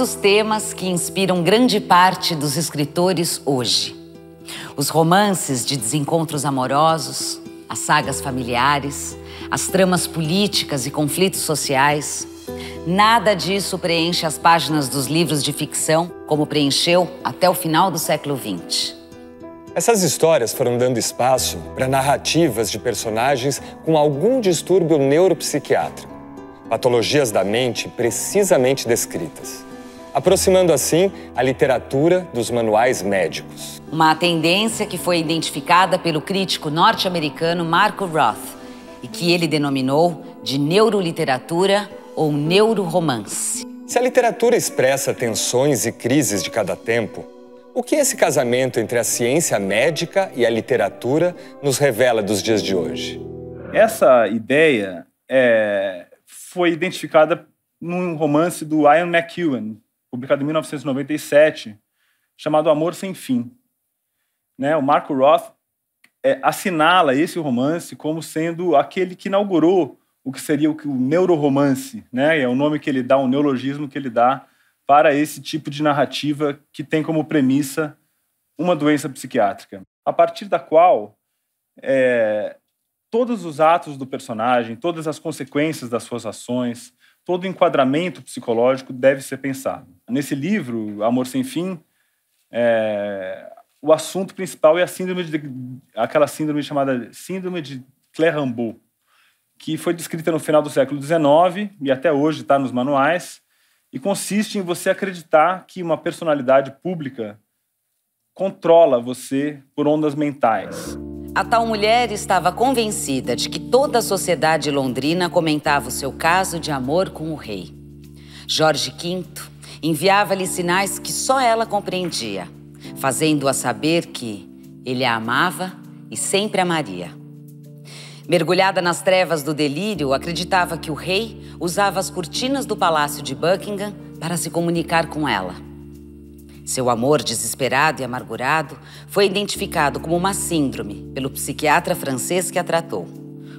os temas que inspiram grande parte dos escritores hoje. Os romances de desencontros amorosos, as sagas familiares, as tramas políticas e conflitos sociais. Nada disso preenche as páginas dos livros de ficção como preencheu até o final do século XX. Essas histórias foram dando espaço para narrativas de personagens com algum distúrbio neuropsiquiátrico, patologias da mente precisamente descritas aproximando assim a literatura dos manuais médicos. Uma tendência que foi identificada pelo crítico norte-americano Marco Roth e que ele denominou de neuroliteratura ou neuroromance. Se a literatura expressa tensões e crises de cada tempo, o que esse casamento entre a ciência médica e a literatura nos revela dos dias de hoje? Essa ideia é, foi identificada num romance do Ian McEwan, publicado em 1997, chamado Amor Sem Fim. Né? O Marco Roth é, assinala esse romance como sendo aquele que inaugurou o que seria o, o neuroromance, né? É o nome que ele dá, o neologismo que ele dá para esse tipo de narrativa que tem como premissa uma doença psiquiátrica, a partir da qual é, todos os atos do personagem, todas as consequências das suas ações, todo enquadramento psicológico deve ser pensado nesse livro, Amor Sem Fim, é, o assunto principal é a síndrome de, aquela síndrome chamada Síndrome de Clérambault, que foi descrita no final do século XIX e até hoje está nos manuais, e consiste em você acreditar que uma personalidade pública controla você por ondas mentais. A tal mulher estava convencida de que toda a sociedade londrina comentava o seu caso de amor com o rei. Jorge V Enviava-lhe sinais que só ela compreendia, fazendo-a saber que ele a amava e sempre amaria. Mergulhada nas trevas do delírio, acreditava que o rei usava as cortinas do palácio de Buckingham para se comunicar com ela. Seu amor desesperado e amargurado foi identificado como uma síndrome pelo psiquiatra francês que a tratou,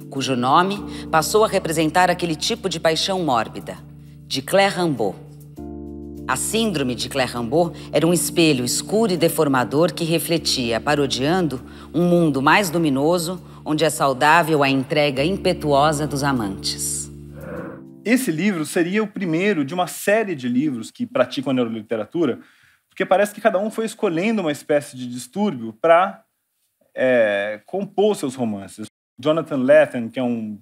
cujo nome passou a representar aquele tipo de paixão mórbida, de Claire Rambaud a síndrome de Claire Rambaud era um espelho escuro e deformador que refletia, parodiando, um mundo mais luminoso, onde é saudável a entrega impetuosa dos amantes. Esse livro seria o primeiro de uma série de livros que praticam a neuroliteratura, porque parece que cada um foi escolhendo uma espécie de distúrbio para é, eh, compor seus romances. Jonathan Lethem, que é um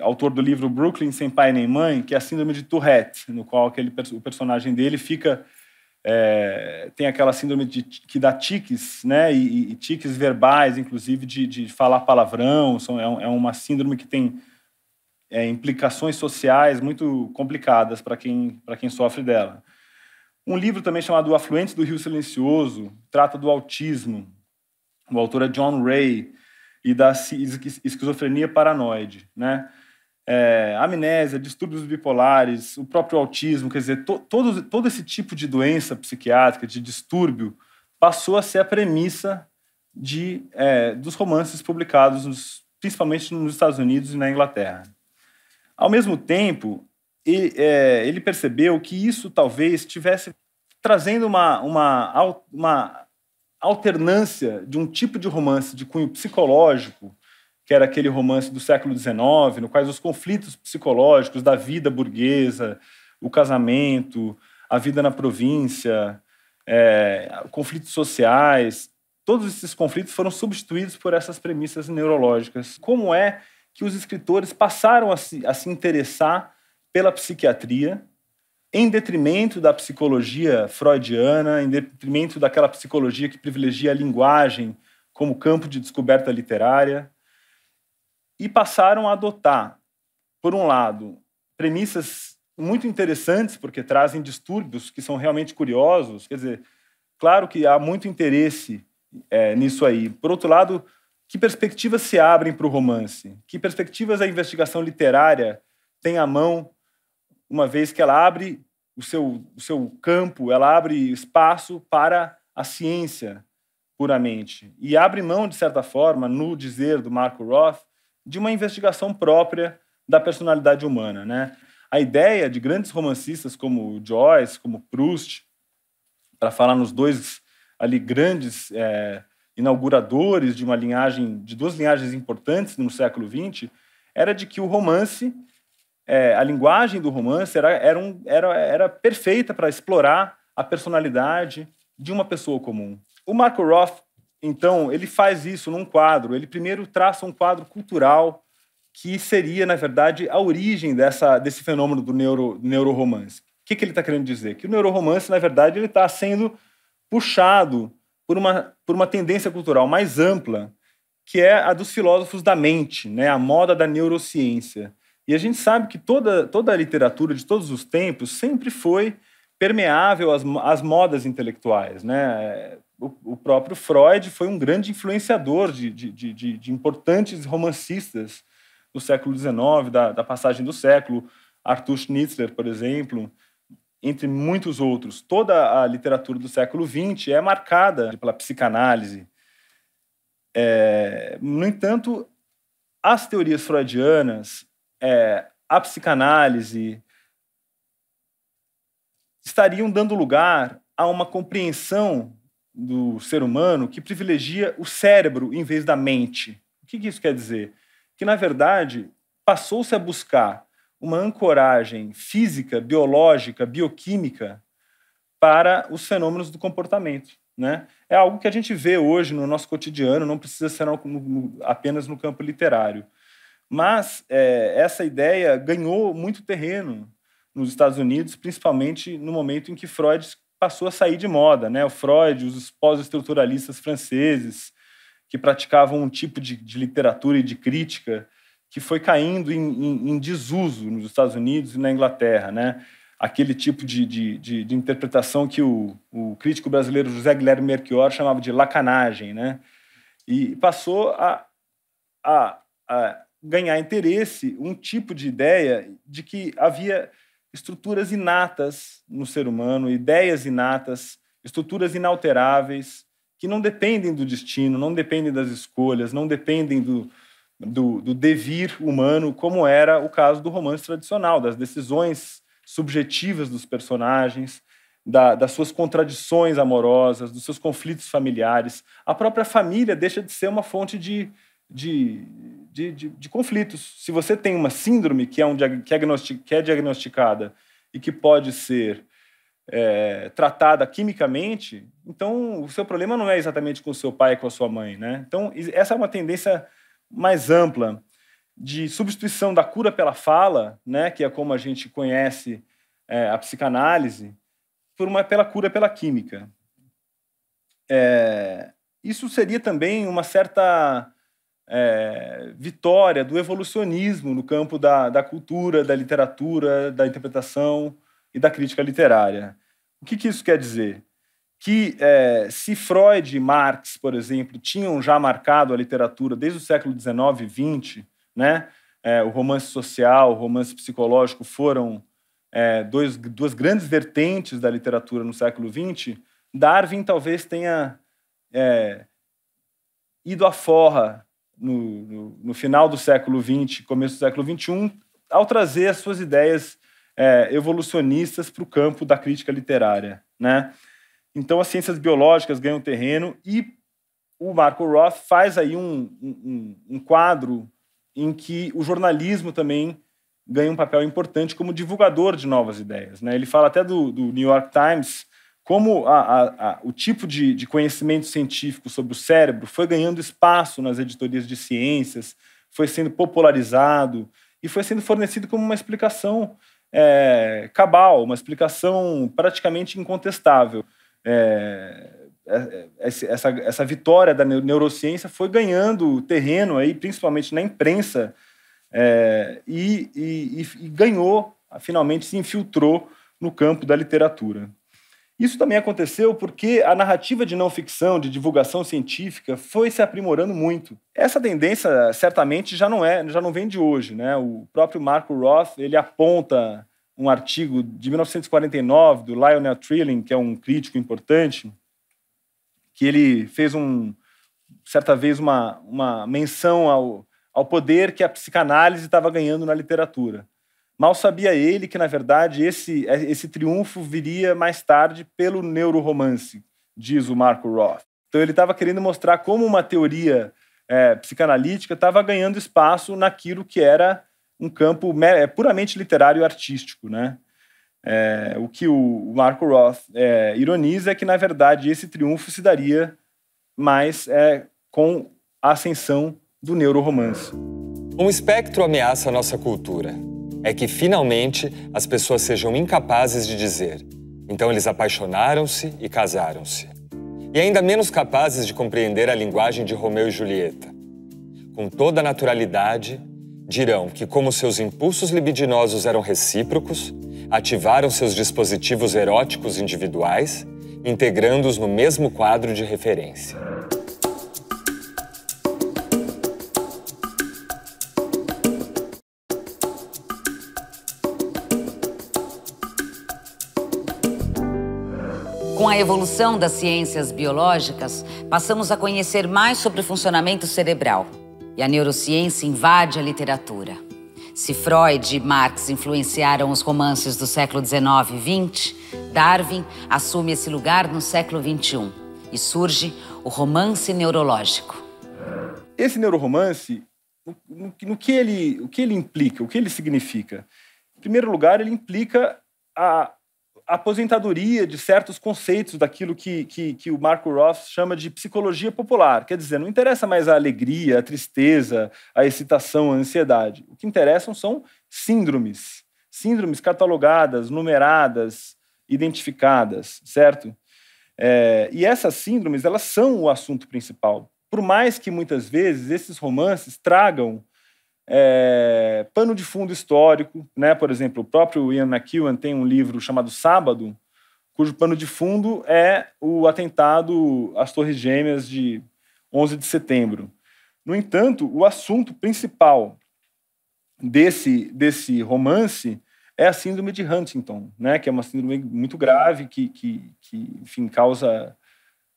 autor do livro Brooklyn Sem Pai Nem Mãe, que é a síndrome de Tourette, no qual aquele, o personagem dele fica é, tem aquela síndrome de, que dá tiques, né? E, e tiques verbais, inclusive, de, de falar palavrão. São, é, é, uma síndrome que tem é, implicações sociais muito complicadas para quem, quem sofre dela. Um livro também chamado O do Rio Silencioso trata do autismo. O autor é John Ray e da esquizofrenia paranoide, né? é, amnésia, distúrbios bipolares, o próprio autismo, quer dizer, to, todo, todo esse tipo de doença psiquiátrica, de distúrbio, passou a ser a premissa de, é, dos romances publicados nos, principalmente nos Estados Unidos e na Inglaterra. Ao mesmo tempo, ele, é, ele percebeu que isso talvez estivesse trazendo uma, uma, uma alternância de um tipo de romance de cunho psicológico que era aquele romance do século XIX, no quais os conflitos psicológicos da vida burguesa, o casamento, a vida na província, é, conflitos sociais, todos esses conflitos foram substituídos por essas premissas neurológicas. Como é que os escritores passaram a se, a se interessar pela psiquiatria em detrimento da psicologia freudiana, em detrimento daquela psicologia que privilegia a linguagem como campo de descoberta literária? e passaram a adotar, por um lado, premissas muito interessantes, porque trazem distúrbios que são realmente curiosos. Quer dizer, claro que há muito interesse é, nisso aí. Por outro lado, que perspectivas se abrem para o romance? Que perspectivas a investigação literária tem à mão, uma vez que ela abre o seu, o seu campo, ela abre espaço para a ciência puramente. E abre mão, de certa forma, no dizer do Marco Roth, de uma investigação própria da personalidade humana. Né? A ideia de grandes romancistas como Joyce, como Proust, para falar nos dois ali grandes é, inauguradores de uma linhagem, de duas linhagens importantes no século XX, era de que o romance, é, a linguagem do romance era, era, um, era, era perfeita para explorar a personalidade de uma pessoa comum. O Marco Roth então, ele faz isso num quadro. Ele primeiro traça um quadro cultural que seria, na verdade, a origem dessa, desse fenômeno do neuro, neuroromance. O que, que ele está querendo dizer? Que o neuroromance, na verdade, ele está sendo puxado por uma, por uma tendência cultural mais ampla, que é a dos filósofos da mente, né? a moda da neurociência. E a gente sabe que toda, toda a literatura de todos os tempos sempre foi permeável às, às modas intelectuais. Né? o, próprio Freud foi um grande influenciador de, de, de, de importantes romancistas do século XIX, da, da, passagem do século, Arthur Schnitzler, por exemplo, entre muitos outros. Toda a literatura do século XX é marcada pela psicanálise. É, no entanto, as teorias freudianas, é, a psicanálise, estariam dando lugar a uma compreensão do ser humano que privilegia o cérebro em vez da mente. O que, isso quer dizer? Que, na verdade, passou-se a buscar uma ancoragem física, biológica, bioquímica para os fenômenos do comportamento. Né? É algo que a gente vê hoje no nosso cotidiano, não precisa ser apenas no campo literário. Mas é, essa ideia ganhou muito terreno nos Estados Unidos, principalmente no momento em que Freud passou a sair de moda. Né? O Freud, os pós-estruturalistas franceses, que praticavam um tipo de, de, literatura e de crítica que foi caindo em, em, em, desuso nos Estados Unidos e na Inglaterra. Né? Aquele tipo de, de, de interpretação que o, o, crítico brasileiro José Guilherme Merchior chamava de lacanagem. Né? E passou a, a, a ganhar interesse um tipo de ideia de que havia estruturas inatas no ser humano, ideias inatas, estruturas inalteráveis, que não dependem do destino, não dependem das escolhas, não dependem do, do, do devir humano, como era o caso do romance tradicional, das decisões subjetivas dos personagens, da, das suas contradições amorosas, dos seus conflitos familiares. A própria família deixa de ser uma fonte de, de de, de, de, conflitos. Se você tem uma síndrome que é, um, diagnostic, é que é diagnosticada e que pode ser é, tratada quimicamente, então o seu problema não é exatamente com o seu pai e com a sua mãe. Né? Então, essa é uma tendência mais ampla de substituição da cura pela fala, né, que é como a gente conhece é, a psicanálise, por uma, pela cura pela química. É, isso seria também uma certa é, vitória do evolucionismo no campo da, da cultura, da literatura, da interpretação e da crítica literária. O que, que isso quer dizer? Que é, se Freud e Marx, por exemplo, tinham já marcado a literatura desde o século XIX e XX, né? É, o romance social, o romance psicológico foram é, dois, duas grandes vertentes da literatura no século XX, Darwin talvez tenha é, ido à forra no, no, final do século XX, começo do século XXI, ao trazer as suas ideias é, evolucionistas para o campo da crítica literária. Né? Então, as ciências biológicas ganham terreno e o Marco Roth faz aí um, um, um quadro em que o jornalismo também ganha um papel importante como divulgador de novas ideias. Né? Ele fala até do, do New York Times, como a, a, a, o tipo de, de, conhecimento científico sobre o cérebro foi ganhando espaço nas editorias de ciências, foi sendo popularizado e foi sendo fornecido como uma explicação é, cabal, uma explicação praticamente incontestável. É, é, é essa, essa vitória da neurociência foi ganhando terreno aí, principalmente na imprensa, é, e, e, e ganhou, finalmente se infiltrou no campo da literatura. Isso também aconteceu porque a narrativa de não ficção, de divulgação científica, foi se aprimorando muito. Essa tendência certamente já não é, já não vem de hoje, né? O próprio Marco Roth, ele aponta um artigo de 1949 do Lionel Trilling, que é um crítico importante, que ele fez um certa vez uma, uma menção ao, ao poder que a psicanálise estava ganhando na literatura. Mal sabia ele que, na verdade, esse, esse triunfo viria mais tarde pelo neuroromance, diz o Marco Roth. Então, ele estava querendo mostrar como uma teoria é, psicanalítica estava ganhando espaço naquilo que era um campo é, puramente literário e artístico. Né? É, o que o Marco Roth é, ironiza é que, na verdade, esse triunfo se daria mais é, com a ascensão do neuroromance. Um espectro ameaça a nossa cultura é que finalmente as pessoas sejam incapazes de dizer. Então eles apaixonaram-se e casaram-se. E ainda menos capazes de compreender a linguagem de Romeu e Julieta. Com toda a naturalidade, dirão que, como seus impulsos libidinosos eram recíprocos, ativaram seus dispositivos eróticos individuais, integrando-os no mesmo quadro de referência. evolução das ciências biológicas, passamos a conhecer mais sobre o funcionamento cerebral. E a neurociência invade a literatura. Se Freud e Marx influenciaram os romances do século XIX e XX, Darwin assume esse lugar no século XXI e surge o romance neurológico. Esse neuroromance, no, no que ele, o que ele implica, o que ele significa? Em primeiro lugar, ele implica a, aposentadoria de certos conceitos daquilo que, que, que, o Marco Roth chama de psicologia popular. Quer dizer, não interessa mais a alegria, a tristeza, a excitação, a ansiedade. O que interessam são síndromes. Síndromes catalogadas, numeradas, identificadas, certo? É, e essas síndromes, elas são o assunto principal. Por mais que muitas vezes esses romances tragam é, pano de fundo histórico. Né? Por exemplo, o próprio Ian McEwan tem um livro chamado Sábado, cujo pano de fundo é o atentado às Torres Gêmeas de 11 de setembro. No entanto, o assunto principal desse, desse romance é a síndrome de Huntington, né? que é uma síndrome muito grave que, que, que enfim, causa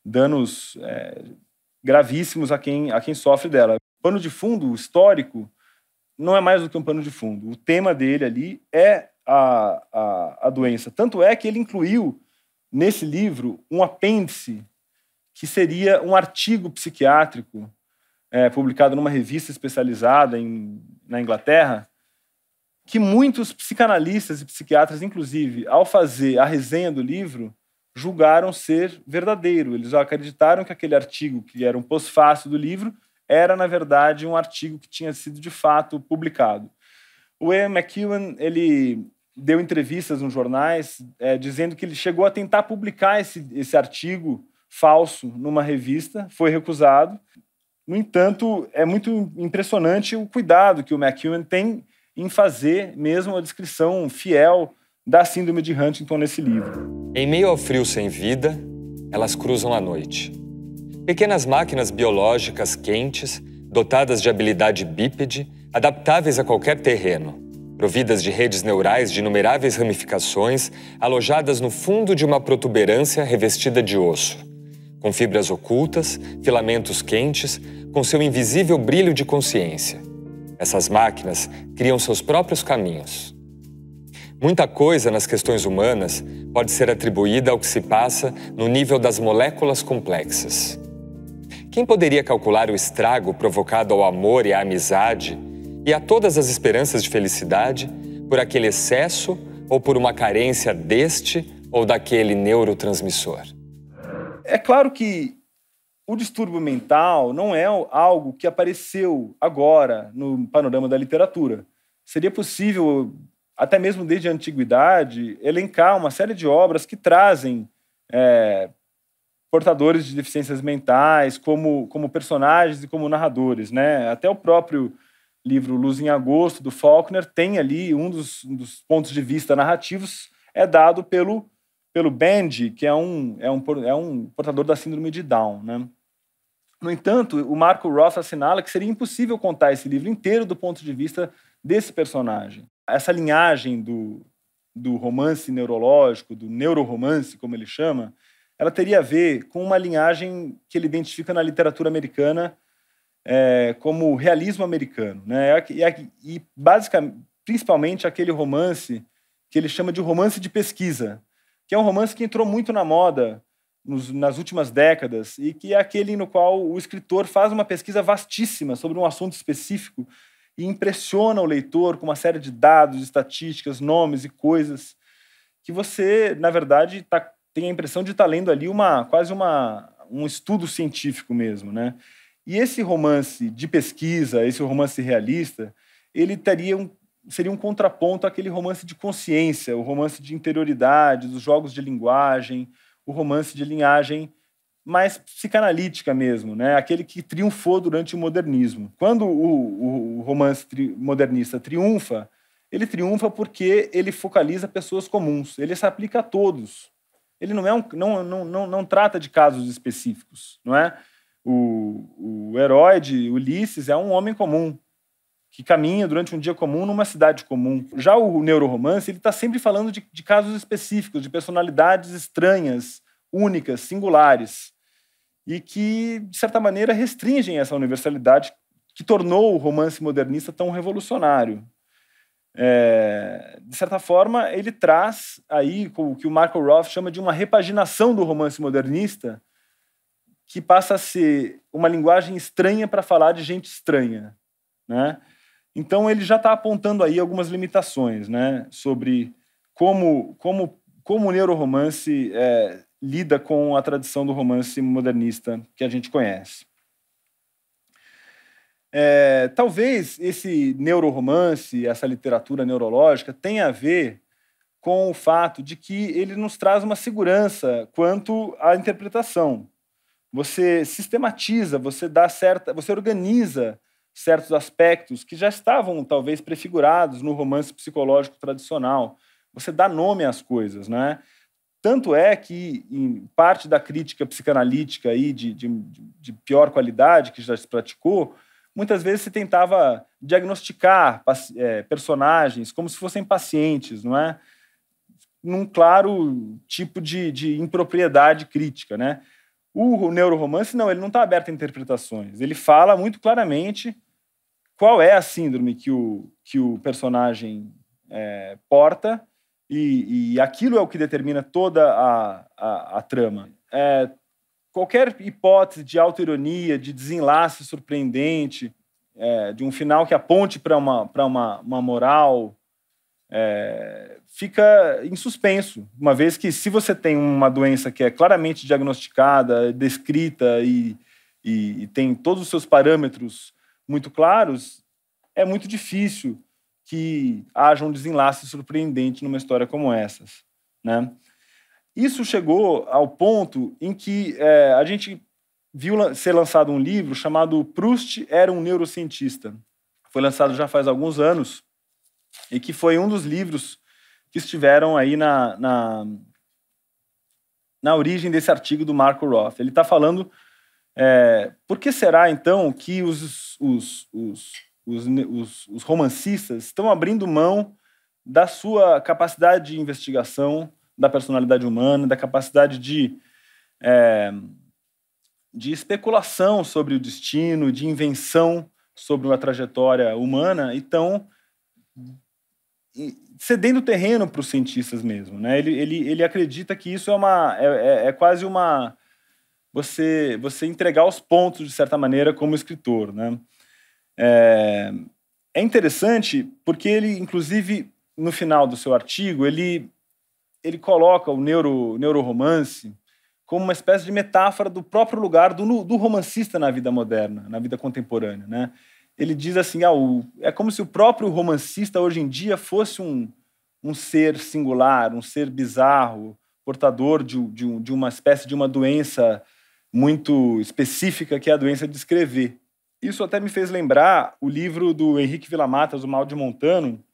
danos é, gravíssimos a quem, a quem sofre dela. O pano de fundo histórico não é mais do que um pano de fundo. O tema dele ali é a, a, a doença. Tanto é que ele incluiu nesse livro um apêndice que seria um artigo psiquiátrico é, publicado numa revista especializada em, na Inglaterra, que muitos psicanalistas e psiquiatras, inclusive, ao fazer a resenha do livro, julgaram ser verdadeiro. Eles acreditaram que aquele artigo, que era um pós-fácil do livro, era, na verdade, um artigo que tinha sido de fato publicado. O Ian McEwan, ele deu entrevistas nos jornais é, dizendo que ele chegou a tentar publicar esse, esse artigo falso numa revista, foi recusado. No entanto, é muito impressionante o cuidado que o McEwan tem em fazer mesmo a descrição fiel da síndrome de Huntington nesse livro. Em meio ao frio sem vida, elas cruzam a noite Pequenas máquinas biológicas quentes, dotadas de habilidade bípede, adaptáveis a qualquer terreno, providas de redes neurais de inumeráveis ramificações, alojadas no fundo de uma protuberância revestida de osso. Com fibras ocultas, filamentos quentes, com seu invisível brilho de consciência. Essas máquinas criam seus próprios caminhos. Muita coisa nas questões humanas pode ser atribuída ao que se passa no nível das moléculas complexas. Quem poderia calcular o estrago provocado ao amor e à amizade e a todas as esperanças de felicidade por aquele excesso ou por uma carência deste ou daquele neurotransmissor? É claro que o distúrbio mental não é algo que apareceu agora no panorama da literatura. Seria possível, até mesmo desde a antiguidade, elencar uma série de obras que trazem é, portadores de deficiências mentais, como, como personagens e como narradores. Né? Até o próprio livro Luz em Agosto, do Faulkner, tem ali um dos, um dos pontos de vista narrativos é dado pelo, pelo Bendy, que é um, é, um, é um portador da síndrome de Down. Né? No entanto, o Marco Roth assinala que seria impossível contar esse livro inteiro do ponto de vista desse personagem. Essa linhagem do, do romance neurológico, do neuroromance, como ele chama, ela teria a ver com uma linhagem que ele identifica na literatura americana é, como realismo americano. Né? É é e, e, basicamente, principalmente aquele romance que ele chama de romance de pesquisa, que é um romance que entrou muito na moda nos, nas últimas décadas e que é aquele no qual o escritor faz uma pesquisa vastíssima sobre um assunto específico e impressiona o leitor com uma série de dados, estatísticas, nomes e coisas que você, na verdade, está tem a impressão de estar tá lendo ali uma quase uma, um estudo científico mesmo, né? E esse romance de pesquisa, esse romance realista, ele teria um, seria um contraponto àquele romance de consciência, o romance de interioridade, dos jogos de linguagem, o romance de linhagem mais psicanalítica mesmo, né? aquele que triunfou durante o modernismo. Quando o, o, o romance tri modernista triunfa, ele triunfa porque ele focaliza pessoas comuns, ele se aplica a todos ele não, é um, não, não, não, não trata de casos específicos, não é? O, o herói de Ulisses é um homem comum, que caminha durante um dia comum numa cidade comum. Já o neuroromance, ele está sempre falando de, de, casos específicos, de personalidades estranhas, únicas, singulares, e que, de certa maneira, restringem essa universalidade que tornou o romance modernista tão revolucionário. É, de certa forma, ele traz aí o que o Marco Roth chama de uma repaginação do romance modernista, que passa a ser uma linguagem estranha para falar de gente estranha. Né? Então, ele já está apontando aí algumas limitações né? sobre como, como, como o neuroromance é, lida com a tradição do romance modernista que a gente conhece. É, talvez esse neuroromance, essa literatura neurológica, tenha a ver com o fato de que ele nos traz uma segurança quanto à interpretação. Você sistematiza, você dá certa, você organiza certos aspectos que já estavam talvez prefigurados no romance psicológico tradicional. Você dá nome às coisas, né? Tanto é que em parte da crítica psicanalítica aí de, de, de pior qualidade que já se praticou muitas vezes se tentava diagnosticar é, personagens como se fossem pacientes, não é? Num claro tipo de, de impropriedade crítica, né? O neuroromance, não, ele não está aberto a interpretações. Ele fala muito claramente qual é a síndrome que o, que o personagem é, porta e, e, aquilo é o que determina toda a, a, a trama. É, qualquer hipótese de autoironia, de desenlace surpreendente, é, de um final que aponte para uma, para uma, uma moral, é, fica em suspenso, uma vez que se você tem uma doença que é claramente diagnosticada, descrita e, e, e tem todos os seus parâmetros muito claros, é muito difícil que haja um desenlace surpreendente numa história como essas, né? Isso chegou ao ponto em que é, a gente viu ser lançado um livro chamado Proust era um neurocientista. Foi lançado já faz alguns anos e que foi um dos livros que estiveram aí na, na, na origem desse artigo do Marco Roth. Ele está falando é, por que será, então, que os, os, os, os, os romancistas estão abrindo mão da sua capacidade de investigação, da personalidade humana, da capacidade de, é, de especulação sobre o destino, de invenção sobre a trajetória humana então cedendo terreno para os cientistas mesmo. Né? Ele, ele, ele acredita que isso é, uma, é, é, é quase uma. Você, você entregar os pontos, de certa maneira, como escritor. Né? É, é interessante porque ele, inclusive, no final do seu artigo, ele ele coloca o neuro, neuroromance como uma espécie de metáfora do próprio lugar do, do romancista na vida moderna, na vida contemporânea. Né? Ele diz assim: ah, o, é como se o próprio romancista hoje em dia fosse um, um ser singular, um ser bizarro, portador de, de, de uma espécie de uma doença muito específica, que é a doença de escrever. Isso até me fez lembrar o livro do Henrique Vilamatas, O Mal de Montano,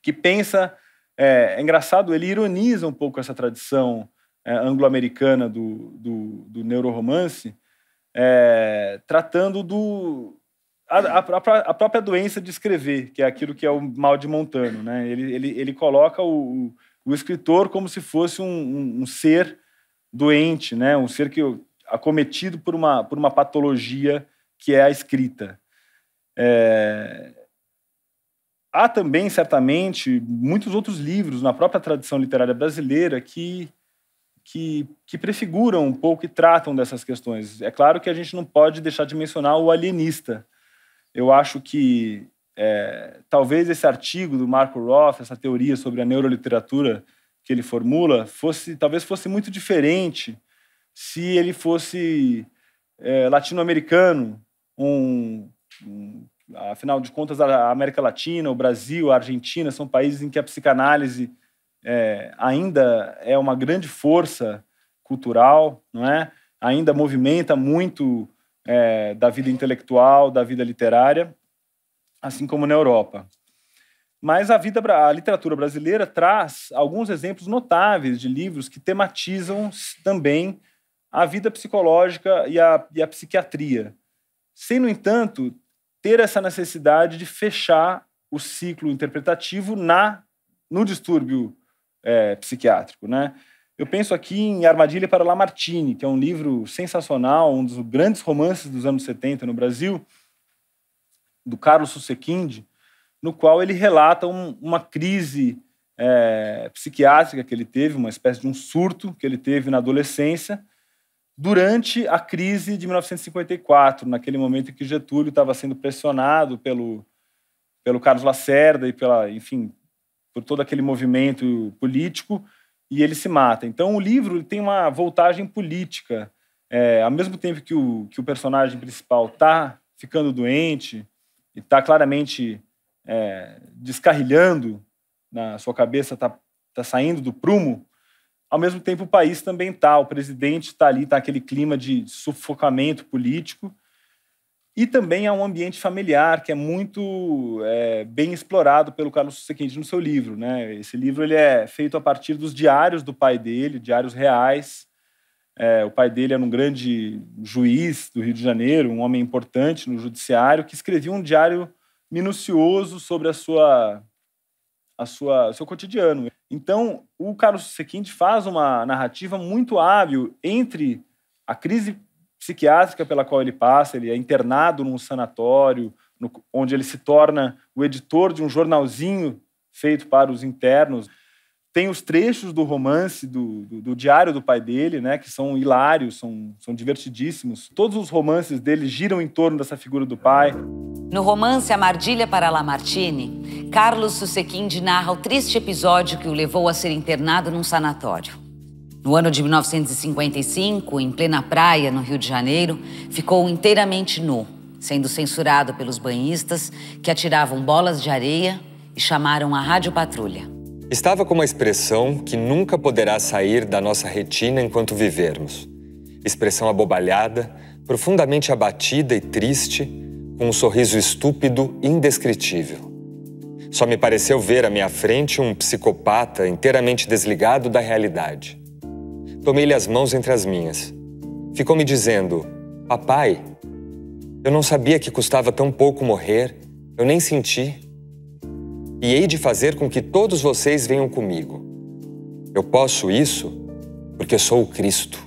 que pensa é, é engraçado, ele ironiza um pouco essa tradição é, anglo-americana do, do, do neuroromance, é, tratando do. A, a, própria, a, própria, doença de escrever, que é aquilo que é o mal de Montano. Né? Ele, ele, ele coloca o, o escritor como se fosse um, um, um ser doente, né? um ser que acometido por uma, por uma patologia que é a escrita. É, Há também, certamente, muitos outros livros na própria tradição literária brasileira que, que, que prefiguram um pouco e tratam dessas questões. É claro que a gente não pode deixar de mencionar o alienista. Eu acho que é, talvez esse artigo do Marco Roth, essa teoria sobre a neuroliteratura que ele formula, fosse talvez fosse muito diferente se ele fosse é, latino-americano, um, um Afinal de contas, a América Latina, o Brasil, a Argentina são países em que a psicanálise é, ainda é uma grande força cultural, não é? Ainda movimenta muito é, da vida intelectual, da vida literária, assim como na Europa. Mas a vida, a literatura brasileira traz alguns exemplos notáveis de livros que tematizam também a vida psicológica e a, e a psiquiatria, sem, no entanto, ter essa necessidade de fechar o ciclo interpretativo na no distúrbio é, psiquiátrico, né? Eu penso aqui em Armadilha para Lamartine, que é um livro sensacional, um dos grandes romances dos anos 70 no Brasil, do Carlos Susequinde, no qual ele relata um, uma crise é, psiquiátrica que ele teve, uma espécie de um surto que ele teve na adolescência, durante a crise de 1954, naquele momento em que Getúlio estava sendo pressionado pelo, pelo Carlos Lacerda e pela, enfim, por todo aquele movimento político, e ele se mata. Então o livro tem uma voltagem política. É, ao mesmo tempo que o, que o personagem principal está ficando doente e está claramente é, descarrilhando na sua cabeça, está tá saindo do prumo, ao mesmo tempo, o país também está, o presidente está ali, está aquele clima de sufocamento político. E também há é um ambiente familiar que é muito é, bem explorado pelo Carlos Sequendi no seu livro. Né? Esse livro ele é feito a partir dos diários do pai dele, diários reais. É, o pai dele era um grande juiz do Rio de Janeiro, um homem importante no judiciário, que escrevia um diário minucioso sobre a sua a sua, seu cotidiano. Então, o Carlos Sequinte faz uma narrativa muito hábil entre a crise psiquiátrica pela qual ele passa, ele é internado num sanatório, no, onde ele se torna o editor de um jornalzinho feito para os internos. Tem os trechos do romance do, do, do, diário do pai dele, né, que são hilários, são, são divertidíssimos. Todos os romances dele giram em torno dessa figura do pai. No romance a Mardilha para Lamartine, Carlos Susequind narra o triste episódio que o levou a ser internado num sanatório. No ano de 1955, em plena praia, no Rio de Janeiro, ficou inteiramente nu, sendo censurado pelos banhistas que atiravam bolas de areia e chamaram a Rádio Patrulha. Estava com uma expressão que nunca poderá sair da nossa retina enquanto vivermos. Expressão abobalhada, profundamente abatida e triste, com um sorriso estúpido indescritível. Só me pareceu ver à minha frente um psicopata inteiramente desligado da realidade. Tomei-lhe as mãos entre as minhas. Ficou me dizendo: Papai, eu não sabia que custava tão pouco morrer, eu nem senti. E hei de fazer com que todos vocês venham comigo. Eu posso isso porque sou o Cristo.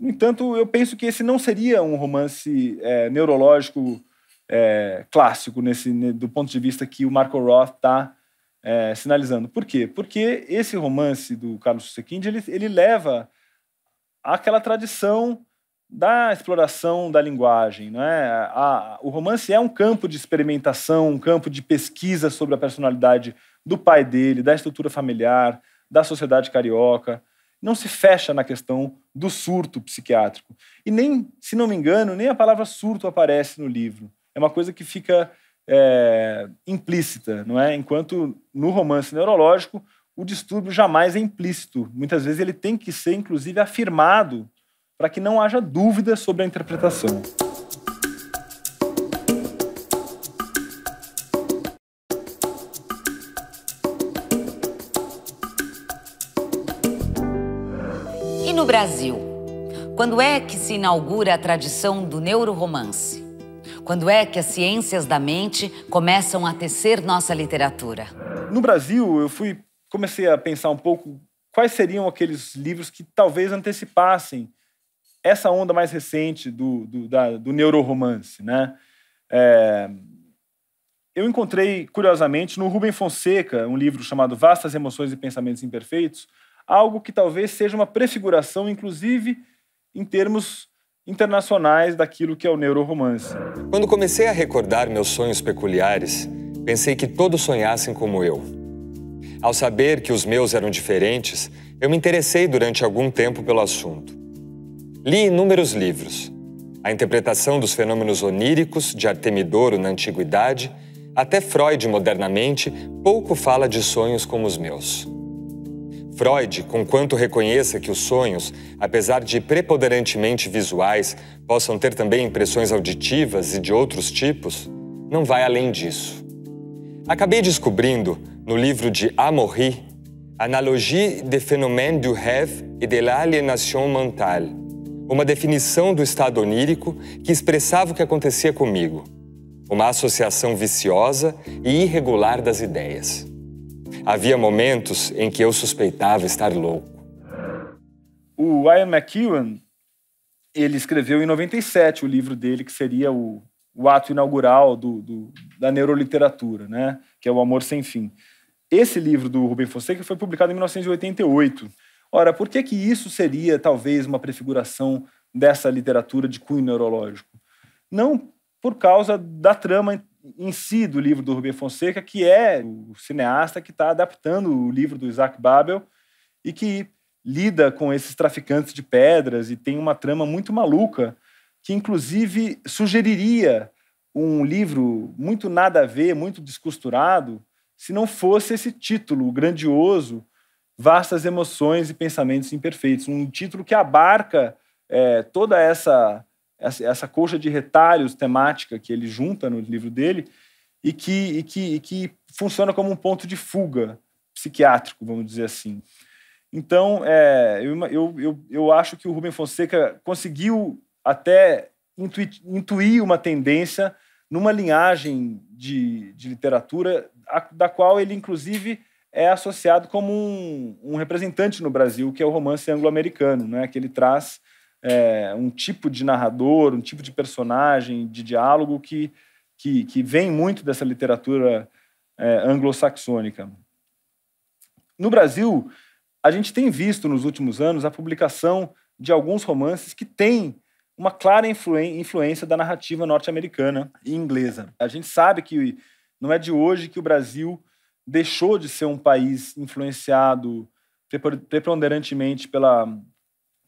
No entanto, eu penso que esse não seria um romance é, neurológico é, clássico nesse, do ponto de vista que o Marco Roth está é, sinalizando. Por quê? Porque esse romance do Carlos Sequinde ele, ele leva aquela tradição da exploração da linguagem. Não é? a, o romance é um campo de experimentação, um campo de pesquisa sobre a personalidade do pai dele, da estrutura familiar, da sociedade carioca. Não se fecha na questão do surto psiquiátrico. E nem, se não me engano, nem a palavra surto aparece no livro é uma coisa que fica é, implícita, não é? Enquanto no romance neurológico o distúrbio jamais é implícito. Muitas vezes ele tem que ser, inclusive, afirmado para que não haja dúvida sobre a interpretação. E no Brasil, quando é que se inaugura a tradição do neuroromance? Quando é que as ciências da mente começam a tecer nossa literatura? No Brasil, eu fui comecei a pensar um pouco quais seriam aqueles livros que talvez antecipassem essa onda mais recente do, do, da, do neuroromance, né? É, eu encontrei, curiosamente, no Rubem Fonseca, um livro chamado Vastas Emoções e Pensamentos Imperfeitos, algo que talvez seja uma prefiguração, inclusive em termos internacionais daquilo que é o neuroromance. Quando comecei a recordar meus sonhos peculiares, pensei que todos sonhassem como eu. Ao saber que os meus eram diferentes, eu me interessei durante algum tempo pelo assunto. Li inúmeros livros. A interpretação dos fenômenos oníricos de Artemidoro na antiguidade, até Freud modernamente, pouco fala de sonhos como os meus. Freud, conquanto reconheça que os sonhos, apesar de preponderantemente visuais, possam ter também impressões auditivas e de outros tipos, não vai além disso. Acabei descobrindo, no livro de Amaury, Analogie des phénomènes du rêve et de l'aliénation mentale, uma definição do estado onírico que expressava o que acontecia comigo, uma associação viciosa e irregular das ideias. Havia momentos em que eu suspeitava estar louco. O Ian McEwan, ele escreveu em 97 o livro dele, que seria o, o ato inaugural do, do, da neuroliteratura, né? que é O Amor Sem Fim. Esse livro do Rubem Fonseca foi publicado em 1988. Ora, por que, que isso seria talvez uma prefiguração dessa literatura de cunho neurológico? Não por causa da trama em si do livro do Rubem Fonseca, que é o cineasta que está adaptando o livro do Isaac Babel e que lida com esses traficantes de pedras e tem uma trama muito maluca que inclusive sugeriria um livro muito nada a ver, muito descosturado, se não fosse esse título grandioso, Vastas Emoções e Pensamentos Imperfeitos, um título que abarca é, toda essa essa, essa coxa de retalhos temática que ele junta no livro dele e que, e que, e que funciona como um ponto de fuga psiquiátrico, vamos dizer assim. Então, é, eu, eu, eu, eu acho que o Rubem Fonseca conseguiu até intuir, intuir uma tendência numa linhagem de, de literatura a, da qual ele, inclusive, é associado como um, um, representante no Brasil, que é o romance anglo-americano, né, que ele traz é, um tipo de narrador, um tipo de personagem, de diálogo que, que, que vem muito dessa literatura é, anglo-saxônica. No Brasil, a gente tem visto nos últimos anos a publicação de alguns romances que têm uma clara influência da narrativa norte-americana e inglesa. A gente sabe que não é de hoje que o Brasil deixou de ser um país influenciado preponderantemente pela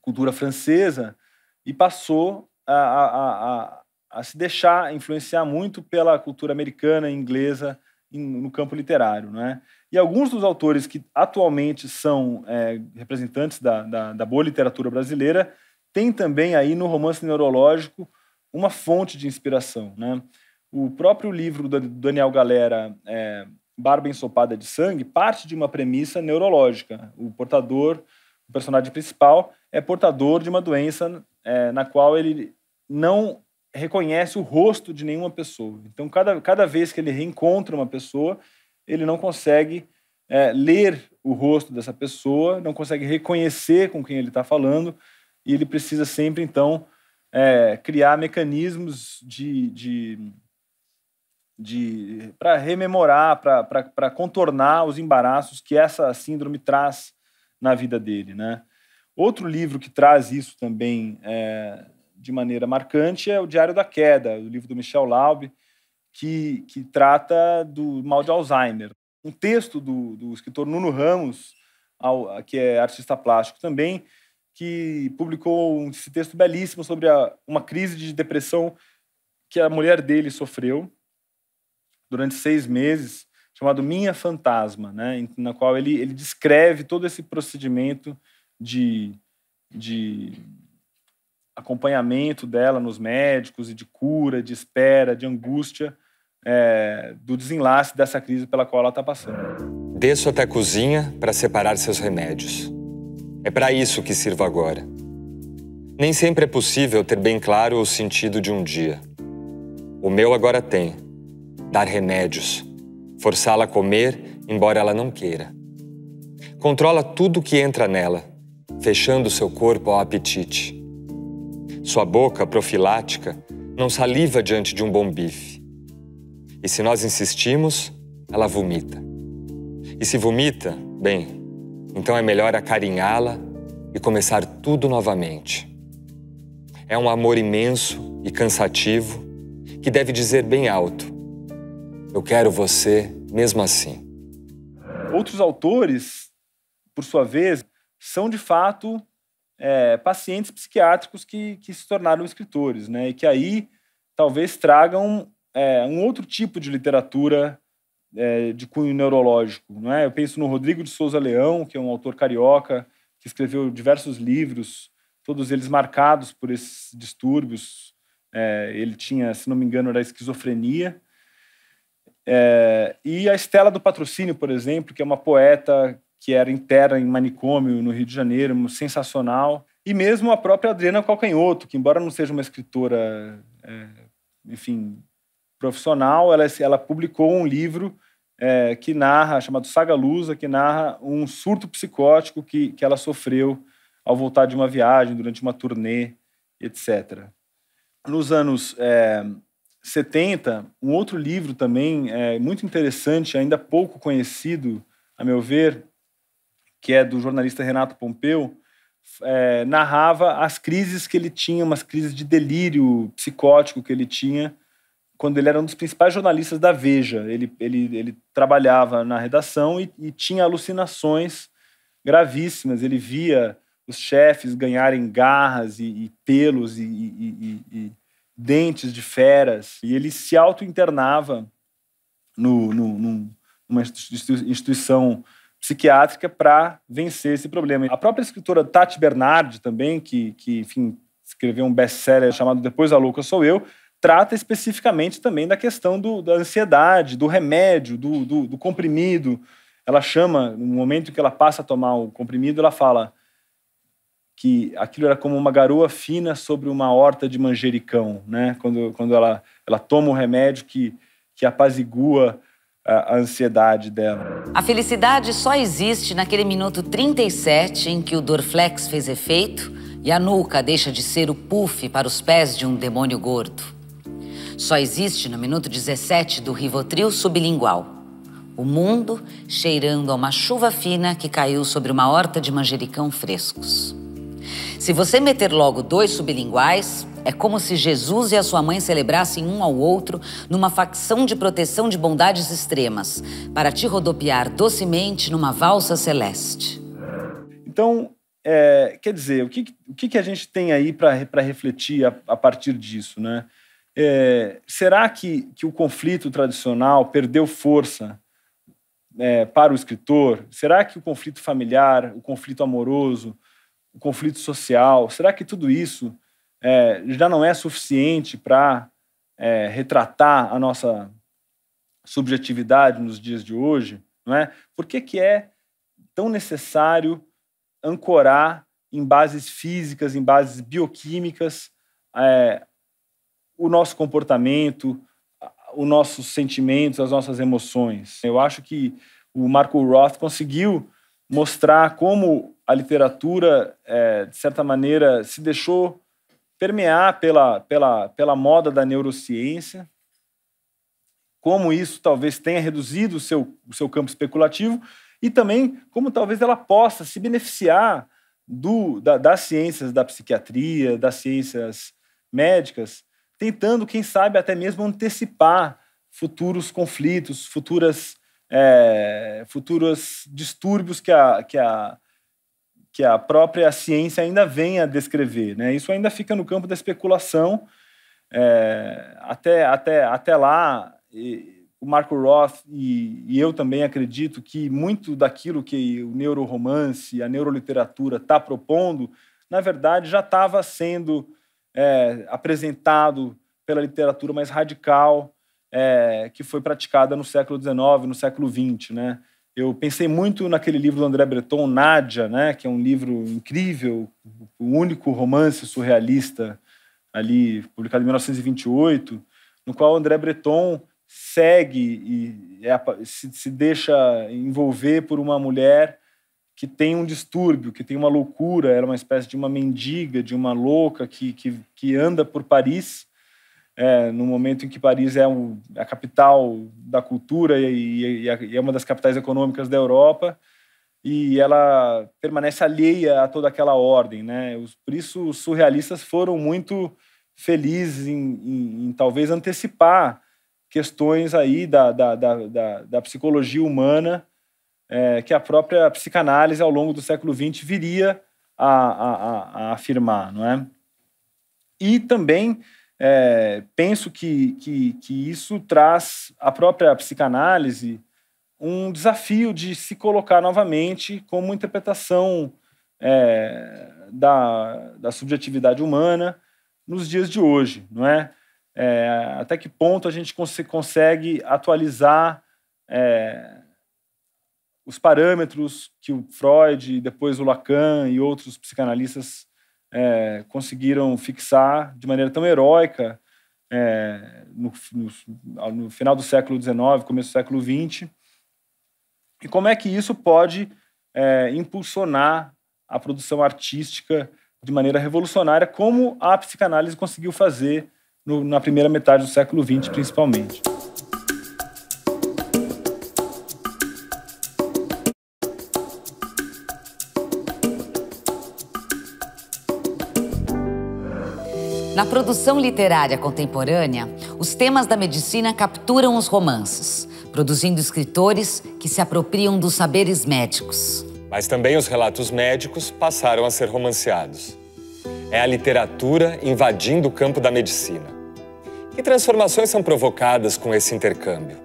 cultura francesa e passou a, a, a, a se deixar influenciar muito pela cultura americana, inglesa, no campo literário. Né? E alguns dos autores que atualmente são é, representantes da, da, da boa literatura brasileira têm também aí no romance neurológico uma fonte de inspiração. Né? O próprio livro do Daniel Galera, é, Barba Ensopada de Sangue, parte de uma premissa neurológica. O portador o personagem principal é portador de uma doença é, na qual ele não reconhece o rosto de nenhuma pessoa. Então, cada, cada vez que ele reencontra uma pessoa, ele não consegue é, ler o rosto dessa pessoa, não consegue reconhecer com quem ele está falando, e ele precisa sempre, então, é, criar mecanismos de, de, de para rememorar, para contornar os embaraços que essa síndrome traz na vida dele. Né? Outro livro que traz isso também é, de maneira marcante é o Diário da Queda, o livro do Michel Laub, que, que trata do mal de Alzheimer. Um texto do, do escritor Nuno Ramos, ao, que é artista plástico também, que publicou esse texto belíssimo sobre a, uma crise de depressão que a mulher dele sofreu durante seis meses chamado Minha Fantasma, né? na qual ele, ele descreve todo esse procedimento de, de acompanhamento dela nos médicos e de cura, de espera, de angústia é, do desenlace dessa crise pela qual ela está passando. Desço até a cozinha para separar seus remédios. É para isso que sirvo agora. Nem sempre é possível ter bem claro o sentido de um dia. O meu agora tem: dar remédios forçá-la a comer, embora ela não queira. Controla tudo o que entra nela, fechando seu corpo ao apetite. Sua boca profilática não saliva diante de um bom bife. E se nós insistimos, ela vomita. E se vomita, bem, então é melhor acarinhá-la e começar tudo novamente. É um amor imenso e cansativo que deve dizer bem alto: eu quero você mesmo assim. Outros autores, por sua vez, são de fato é, pacientes psiquiátricos que, que se tornaram escritores, né? E que aí talvez tragam é, um outro tipo de literatura é, de cunho neurológico, não é? Eu penso no Rodrigo de Souza Leão, que é um autor carioca que escreveu diversos livros, todos eles marcados por esses distúrbios. É, ele tinha, se não me engano, era esquizofrenia é, e a Estela do Patrocínio, por exemplo, que é uma poeta que era interna em manicômio no Rio de Janeiro, sensacional. E mesmo a própria Adriana Calcanhoto, que embora não seja uma escritora, é, enfim, profissional, ela, ela publicou um livro é, que narra, chamado Saga Lusa, que narra um surto psicótico que, que ela sofreu ao voltar de uma viagem, durante uma turnê, etc. Nos anos é, 70, um outro livro também é, muito interessante, ainda pouco conhecido, a meu ver, que é do jornalista Renato Pompeu, é, narrava as crises que ele tinha, umas crises de delírio psicótico que ele tinha, quando ele era um dos principais jornalistas da Veja. Ele, ele, ele trabalhava na redação e, e tinha alucinações gravíssimas. Ele via os chefes ganharem garras e, e pelos e, e dentes de feras, e ele se auto-internava no, no, no, numa instituição psiquiátrica para vencer esse problema. A própria escritora Tati Bernardi também, que, que enfim, escreveu um best-seller chamado Depois da Louca Sou Eu, trata especificamente também da questão do, da ansiedade, do remédio, do, do, do comprimido. Ela chama, no momento que ela passa a tomar o comprimido, ela fala que aquilo era como uma garoa fina sobre uma horta de manjericão, né? Quando, quando ela, ela toma o um remédio que, que apazigua a, a ansiedade dela. A felicidade só existe naquele minuto 37 em que o Dorflex fez efeito e a nuca deixa de ser o puff para os pés de um demônio gordo. Só existe no minuto 17 do Rivotril sublingual. O mundo cheirando a uma chuva fina que caiu sobre uma horta de manjericão frescos. Se você meter logo dois sublinguais, é como se Jesus e a sua mãe celebrassem um ao outro numa facção de proteção de bondades extremas, para te rodopiar docemente numa valsa celeste. Então, é, quer dizer, o que, o que a gente tem aí para refletir a, a, partir disso? Né? É, será que, que o conflito tradicional perdeu força é, para o escritor? Será que o conflito familiar, o conflito amoroso, o conflito social? Será que tudo isso é, já não é suficiente para é, retratar a nossa subjetividade nos dias de hoje? Não é? Por que, que é tão necessário ancorar em bases físicas, em bases bioquímicas, é, o nosso comportamento, os nossos sentimentos, as nossas emoções? Eu acho que o Marco Roth conseguiu mostrar como a literatura, é, de certa maneira, se deixou permear pela, pela, pela moda da neurociência, como isso talvez tenha reduzido o seu, o seu campo especulativo e também como talvez ela possa se beneficiar do, da, das ciências da psiquiatria, das ciências médicas, tentando, quem sabe, até mesmo antecipar futuros conflitos, futuras, é, futuros distúrbios que a, que a que a própria ciência ainda vem a descrever. Né? Isso ainda fica no campo da especulação. É, até, até, até lá, e, o Marco Roth e, e, eu também acredito que muito daquilo que o neuroromance, a neuroliteratura está propondo, na verdade já estava sendo é, apresentado pela literatura mais radical é, que foi praticada no século XIX, no século XX, né? Eu pensei muito naquele livro do André Breton, Nádia, né, que é um livro incrível, o único romance surrealista ali publicado em 1928, no qual André Breton segue e é, se, se deixa envolver por uma mulher que tem um distúrbio, que tem uma loucura, era uma espécie de uma mendiga, de uma louca que, que, que anda por Paris é, no momento em que Paris é um, a capital da cultura e, e, e, é uma das capitais econômicas da Europa, e ela permanece alheia a toda aquela ordem. Né? por isso, os surrealistas foram muito felizes em, em, em talvez antecipar questões aí da, da, da, da, da psicologia humana é, que a própria psicanálise ao longo do século XX viria a, a, a afirmar, não é? E também é, penso que, que, que isso traz à própria psicanálise um desafio de se colocar novamente como interpretação é, da, da subjetividade humana nos dias de hoje, não é? é até que ponto a gente cons consegue atualizar é, os parâmetros que o Freud, depois o Lacan e outros psicanalistas é, conseguiram fixar de maneira tão heróica é, no, no, no, final do século XIX, começo do século XX, e como é que isso pode é, impulsionar a produção artística de maneira revolucionária, como a psicanálise conseguiu fazer no, na primeira metade do século XX, principalmente. Na produção literária contemporânea, os temas da medicina capturam os romances, produzindo escritores que se apropriam dos saberes médicos. Mas também os relatos médicos passaram a ser romanceados. É a literatura invadindo o campo da medicina. Que transformações são provocadas com esse intercâmbio?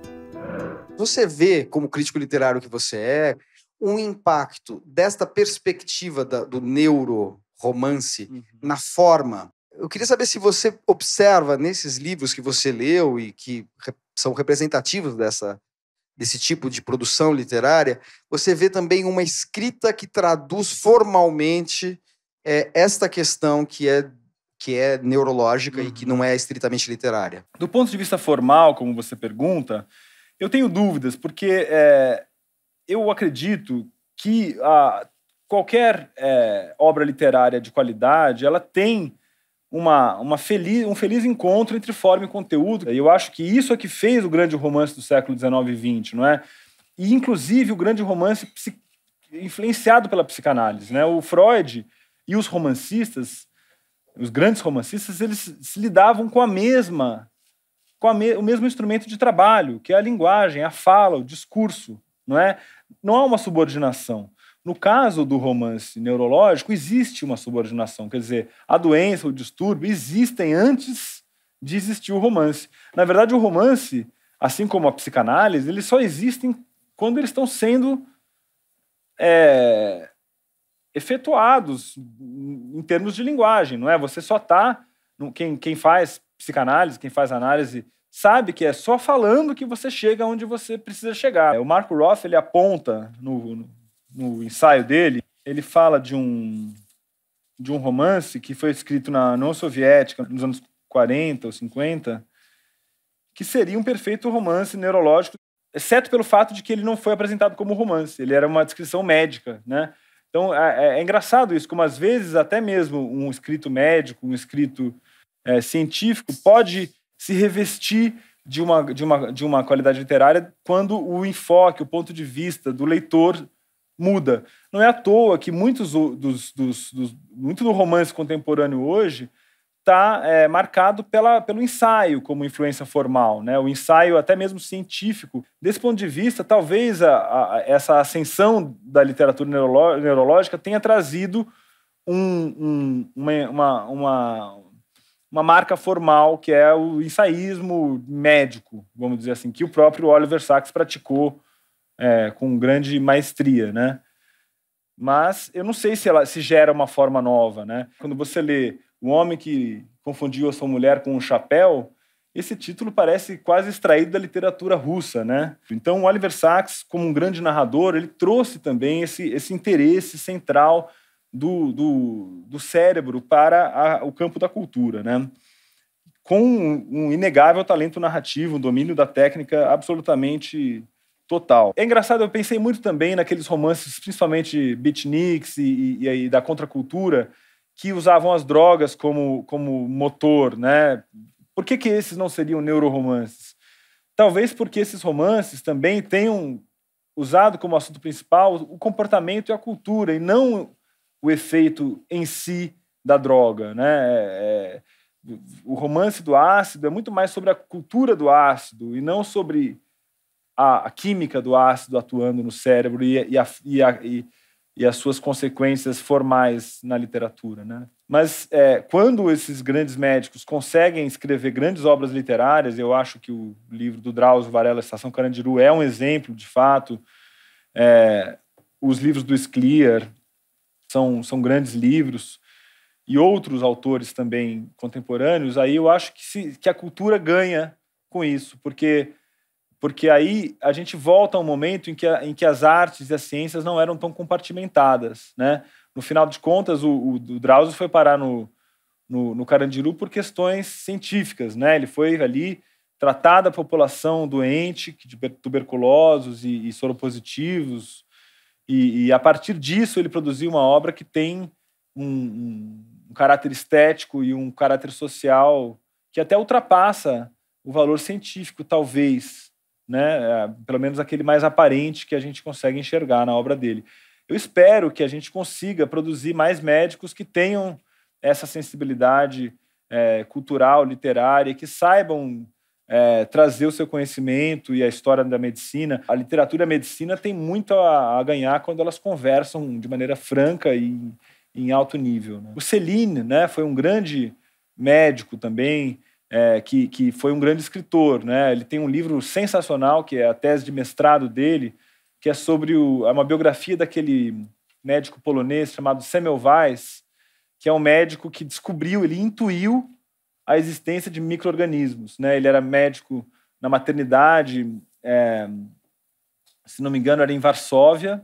Você vê, como crítico literário que você é, um impacto desta perspectiva da, do neuroromance uhum. na forma eu queria saber se você observa nesses livros que você leu e que são representativos dessa, desse tipo de produção literária, você vê também uma escrita que traduz formalmente é, esta questão que é que é neurológica uhum. e que uhum. não é estritamente literária. Do ponto de vista formal, como você pergunta, eu tenho dúvidas, porque é, eu acredito que a, qualquer é, obra literária de qualidade ela tem uma, uma feliz, um feliz encontro entre forma e conteúdo. E eu acho que isso é que fez o grande romance do século XIX e XX, não é? E, inclusive, o grande romance influenciado pela psicanálise. Né? O Freud e os romancistas, os grandes romancistas, eles se lidavam com a mesma com me, o mesmo instrumento de trabalho, que é a linguagem, a fala, o discurso, não é? Não há uma subordinação. No caso do romance neurológico, existe uma subordinação, quer dizer, a doença, o distúrbio existem antes de existir o romance. Na verdade, o romance, assim como a psicanálise, eles só existem quando eles estão sendo é, efetuados em termos de linguagem, não é? Você só está. Quem, quem faz psicanálise, quem faz análise, sabe que é só falando que você chega onde você precisa chegar. É, o Marco Roth ele aponta no, no no ensaio dele, ele fala de um, de um romance que foi escrito na União Soviética nos anos 40 ou 50, que seria um perfeito romance neurológico, exceto pelo fato de que ele não foi apresentado como romance, ele era uma descrição médica, né? Então, é, é, é engraçado isso, como às vezes até mesmo um escrito médico, um escrito é, científico pode se revestir de uma, de, uma, de uma qualidade literária quando o enfoque, o ponto de vista do leitor muda. Não é à toa que muitos dos, dos, dos muito do romance contemporâneo hoje está é, marcado pela, pelo ensaio como influência formal, né? o ensaio até mesmo científico. Desse ponto de vista, talvez a, a, essa ascensão da literatura neurológica tenha trazido um, um, uma, uma, uma, uma, marca formal que é o ensaísmo médico, vamos dizer assim, que o próprio Oliver Sacks praticou é, com grande maestria, né? Mas eu não sei se ela se gera uma forma nova, né? Quando você lê O Homem que Confundiu a Sua Mulher com um Chapéu, esse título parece quase extraído da literatura russa, né? Então, o Oliver Sacks, como um grande narrador, ele trouxe também esse, esse interesse central do, do, do cérebro para a, o campo da cultura, né? Com um, um inegável talento narrativo, um domínio da técnica absolutamente total. É engraçado, eu pensei muito também naqueles romances, principalmente beatniks e, e, e da contracultura, que usavam as drogas como, como motor, né? Por que, que esses não seriam neuroromances? Talvez porque esses romances também tenham usado como assunto principal o comportamento e a cultura, e não o efeito em si da droga, né? É, é o romance do ácido é muito mais sobre a cultura do ácido e não sobre a, a química do ácido atuando no cérebro e, e, a, e, a, e, e as suas consequências formais na literatura. Né? Mas é, quando esses grandes médicos conseguem escrever grandes obras literárias, eu acho que o livro do Drauzio Varela, Estação Carandiru, é um exemplo, de fato. É, os livros do Scliar são, são grandes livros e outros autores também contemporâneos, aí eu acho que, se, que a cultura ganha com isso, porque porque aí a gente volta a um momento em que, a, em que as artes e as ciências não eram tão compartimentadas, né? No final de contas, o, o, o Drauzio foi parar no, no, no, Carandiru por questões científicas, né? Ele foi ali tratar da população doente, de tuberculosos e, e soropositivos, e, e, a partir disso ele produziu uma obra que tem um, um, um caráter estético e um caráter social que até ultrapassa o valor científico, talvez, né? É, pelo menos aquele mais aparente que a gente consegue enxergar na obra dele. Eu espero que a gente consiga produzir mais médicos que tenham essa sensibilidade é, cultural, literária, que saibam é, trazer o seu conhecimento e a história da medicina. A literatura e a medicina têm muito a, a ganhar quando elas conversam de maneira franca e em alto nível. Né? O Celine né, foi um grande médico também, é, que, que foi um grande escritor. Né? Ele tem um livro sensacional, que é a tese de mestrado dele, que é sobre o, é uma biografia daquele médico polonês chamado Semmelweis, que é um médico que descobriu, ele intuiu a existência de micro-organismos. Né? Ele era médico na maternidade, é, se não me engano, era em Varsóvia.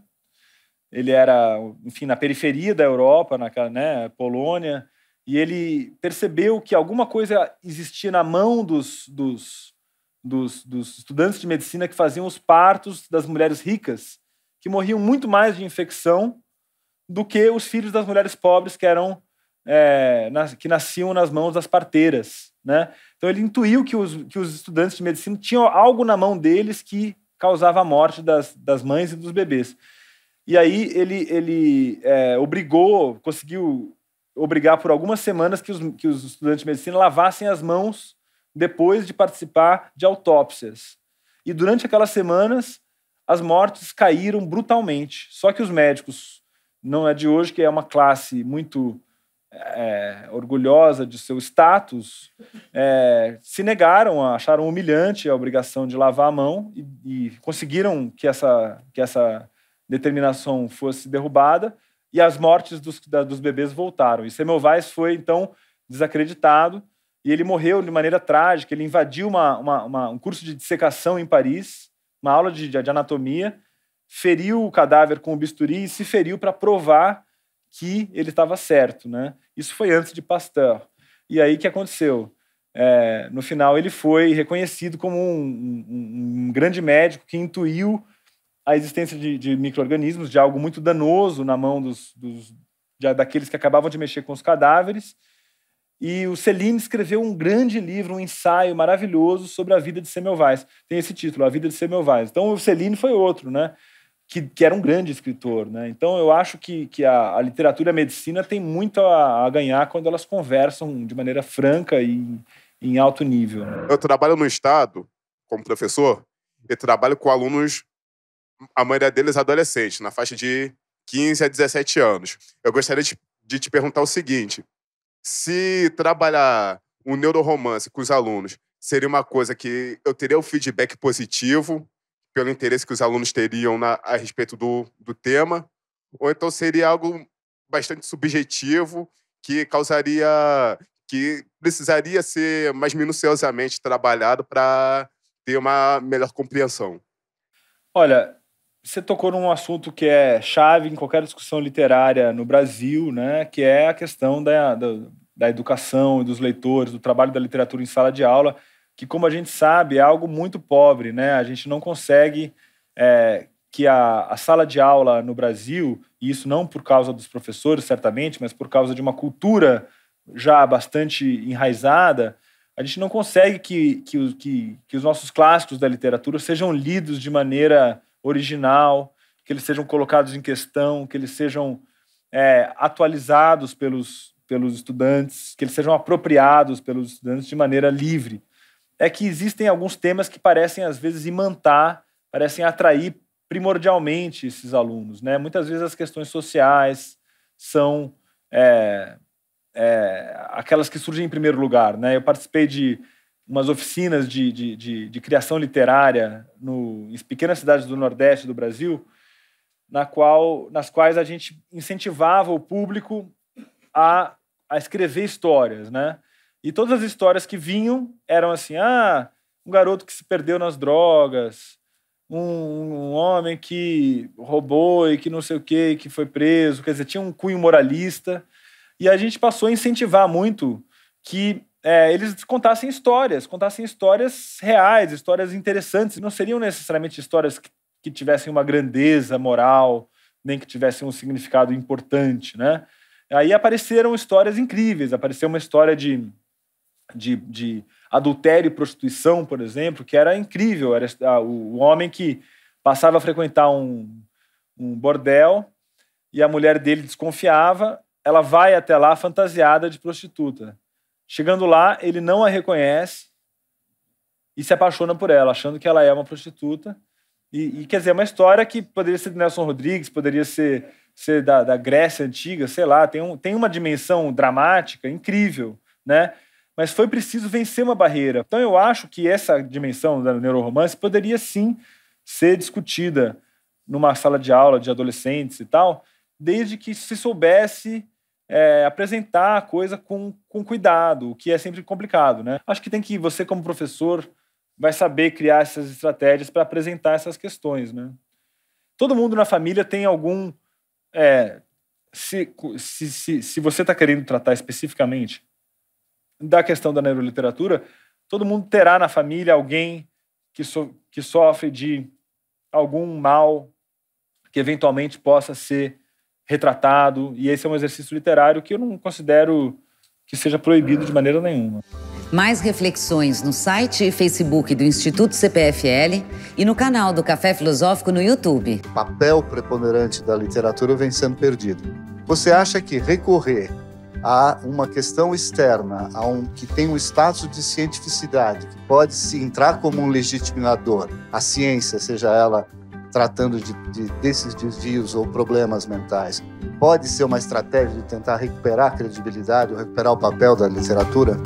Ele era, enfim, na periferia da Europa, na né, Polônia. E ele percebeu que alguma coisa existia na mão dos, dos, dos, dos estudantes de medicina que faziam os partos das mulheres ricas, que morriam muito mais de infecção do que os filhos das mulheres pobres que eram é, que nasciam nas mãos das parteiras. Né? Então ele intuiu que os, que os estudantes de medicina tinham algo na mão deles que causava a morte das, das mães e dos bebês. E aí ele, ele é, obrigou, conseguiu obrigar por algumas semanas que os, que os estudantes de medicina lavassem as mãos depois de participar de autópsias. E durante aquelas semanas, as mortes caíram brutalmente. Só que os médicos, não é de hoje que é uma classe muito é, orgulhosa de seu status, é, se negaram, acharam humilhante a obrigação de lavar a mão e, e conseguiram que essa, que essa determinação fosse derrubada e as mortes dos, da, dos bebês voltaram. E Semmelweis foi, então, desacreditado e ele morreu de maneira trágica. Ele invadiu uma, uma, uma, um curso de dissecação em Paris, uma aula de, de, de anatomia, feriu o cadáver com o bisturi e se feriu para provar que ele estava certo. Né? Isso foi antes de Pasteur. E aí o que aconteceu? É, no final, ele foi reconhecido como um, um, um grande médico que intuiu a existência de, de micro-organismos, de algo muito danoso na mão dos, dos de, daqueles que acabavam de mexer com os cadáveres. E o Selim escreveu um grande livro, um ensaio maravilhoso sobre a vida de Semmelweis. Tem esse título, A Vida de Semmelweis. Então, o Selim foi outro, né? Que, que, era um grande escritor. Né? Então, eu acho que, que a, a, literatura e a medicina têm muito a, a, ganhar quando elas conversam de maneira franca e em alto nível. Né? Eu trabalho no Estado, como professor, e trabalho com alunos a maioria deles é adolescente, na faixa de 15 a 17 anos. Eu gostaria de te perguntar o seguinte: se trabalhar um neuroromance com os alunos seria uma coisa que eu teria o um feedback positivo pelo interesse que os alunos teriam na, a respeito do, do tema, ou então seria algo bastante subjetivo que causaria que precisaria ser mais minuciosamente trabalhado para ter uma melhor compreensão. Olha, você tocou num assunto que é chave em qualquer discussão literária no Brasil, né? Que é a questão da, da, da educação e dos leitores, do trabalho da literatura em sala de aula, que, como a gente sabe, é algo muito pobre, né? A gente não consegue é, que a, a sala de aula no Brasil, e isso não por causa dos professores, certamente, mas por causa de uma cultura já bastante enraizada, a gente não consegue que, que, que, que os nossos clássicos da literatura sejam lidos de maneira original, que eles sejam colocados em questão, que eles sejam é, atualizados pelos, pelos estudantes, que eles sejam apropriados pelos estudantes de maneira livre. É que existem alguns temas que parecem, às vezes, imantar, parecem atrair primordialmente esses alunos. Né? Muitas vezes as questões sociais são é, é, aquelas que surgem em primeiro lugar. Né? Eu participei de umas oficinas de, de, de, de criação literária no, em pequenas cidades do Nordeste do Brasil, na qual, nas quais a gente incentivava o público a, a escrever histórias, né? E todas as histórias que vinham eram assim, ah, um garoto que se perdeu nas drogas, um, um, homem que roubou e que não sei o que, que foi preso, quer dizer, tinha um cunho moralista. E a gente passou a incentivar muito que é, eles contassem histórias, contassem histórias reais, histórias interessantes. Não seriam necessariamente histórias que, que tivessem uma grandeza moral, nem que tivessem um significado importante, né? Aí apareceram histórias incríveis. Apareceu uma história de, de, de adultério e prostituição, por exemplo, que era incrível. Era o homem que passava a frequentar um, um bordel e a mulher dele desconfiava. Ela vai até lá fantasiada de prostituta. Chegando lá, ele não a reconhece e se apaixona por ela, achando que ela é uma prostituta. E, e quer dizer, é uma história que poderia ser de Nelson Rodrigues, poderia ser, ser da, da Grécia antiga, sei lá, tem, um, tem uma dimensão dramática incrível, né? Mas foi preciso vencer uma barreira. Então eu acho que essa dimensão da neuroromance poderia sim ser discutida numa sala de aula de adolescentes e tal, desde que se soubesse é, apresentar a coisa com, com cuidado, o que é sempre complicado, né? Acho que tem que você, como professor, vai saber criar essas estratégias para apresentar essas questões, né? Todo mundo na família tem algum... É, se, se, se, se você está querendo tratar especificamente da questão da neuroliteratura, todo mundo terá na família alguém que, so, que sofre de algum mal que eventualmente possa ser retratado. E esse é um exercício literário que eu não considero que seja proibido de maneira nenhuma. Mais reflexões no site e Facebook do Instituto CPFL e no canal do Café Filosófico no YouTube. Papel preponderante da literatura vem sendo perdido. Você acha que recorrer a uma questão externa, a um que tem um status de cientificidade, que pode se entrar como um legitimador, a ciência, seja ela tratando de, de, desses desvios ou problemas mentais, pode ser uma estratégia de tentar recuperar a credibilidade ou recuperar o papel da literatura?